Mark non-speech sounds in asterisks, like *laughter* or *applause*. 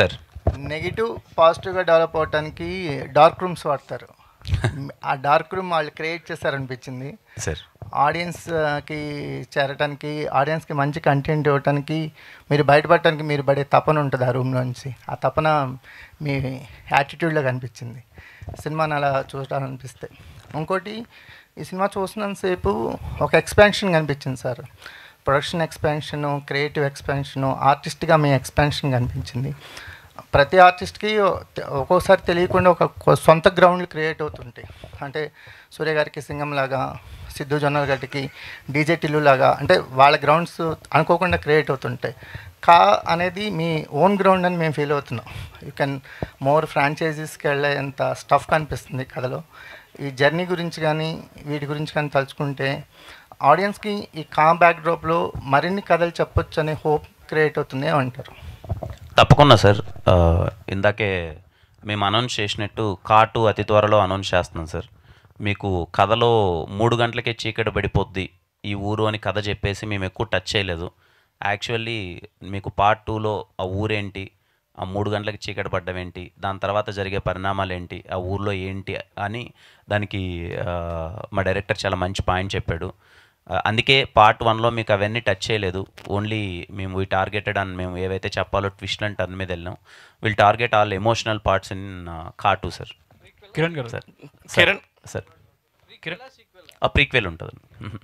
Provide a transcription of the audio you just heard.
sir negative పాజిటివ్గా develop అవడానికి dark rooms వాడతారు *laughs* ఆ డార్క్ రూమ్ వాళ్ళు క్రియేట్ చేశారనిపించింది సార్ ఆడియన్స్కి చేరటానికి ఆడియన్స్కి మంచి కంటెంట్ ఇవ్వటానికి మీరు బయటపడటానికి మీరు పడే తపన ఉంటుంది ఆ రూమ్ నుంచి ఆ తపన మీ యాటిట్యూడ్లో కనిపించింది సినిమాని అలా చూడాలనిపిస్తే ఇంకోటి ఈ సినిమా చూసినంతసేపు ఒక ఎక్స్పాన్షన్ కనిపించింది sir production expansion creative expansion ఆర్టిస్ట్గా మీ ఎక్స్పెన్షన్ కనిపించింది ప్రతి ఆర్టిస్ట్కి ఒక్కోసారి తెలియకుండా ఒక సొంత గ్రౌండ్లు క్రియేట్ అవుతుంటాయి అంటే సూర్య గారికి సింగం లాగా సిద్ధు జొన్నల గారికి డీజే టిల్లు లాగా అంటే వాళ్ళ గ్రౌండ్స్ అనుకోకుండా క్రియేట్ అవుతుంటాయి కా అనేది మీ ఓన్ గ్రౌండ్ అని మేము ఫీల్ అవుతున్నాం యూ కెన్ మోర్ ఫ్రాంచైజీస్కి వెళ్ళేంత స్టఫ్ కనిపిస్తుంది కథలో ఈ జర్నీ గురించి కానీ వీటి గురించి కానీ తలుచుకుంటే ఆడియన్స్కి ఈ కామ్ బ్యాక్డ్రాప్లో మరిన్ని కథలు చెప్పొచ్చు అనే హోప్ క్రియేట్ అవుతుంది అంటారు తప్పకుండా సార్ ఇందాకే మేము అనౌన్స్ చేసినట్టు కాటు అతి త్వరలో అనౌన్స్ చేస్తున్నాం సార్ మీకు కథలో మూడు గంటలకే చీకటి పడిపోద్ది ఈ ఊరు అని కథ చెప్పేసి మేము ఎక్కువ టచ్ చేయలేదు యాక్చువల్లీ మీకు పార్ట్ టూలో ఆ ఊరేంటి ఆ మూడు గంటలకు చీకటి పడ్డం ఏంటి దాని తర్వాత జరిగే పరిణామాలు ఏంటి ఆ ఊర్లో ఏంటి అని దానికి మా డైరెక్టర్ చాలా మంచి పాయింట్ చెప్పాడు అందుకే పార్ట్ వన్లో మీకు అవన్నీ టచ్ చేయలేదు ఓన్లీ మేము వీ టార్గెటెడ్ అని మేము ఏవైతే చెప్పాలో ట్విస్ట్ అని టర్న్ మీద వెళ్ళాం will target all emotional parts in కార్టూ sir Kiran garu sir Kiran sir prequel ఉంటుంది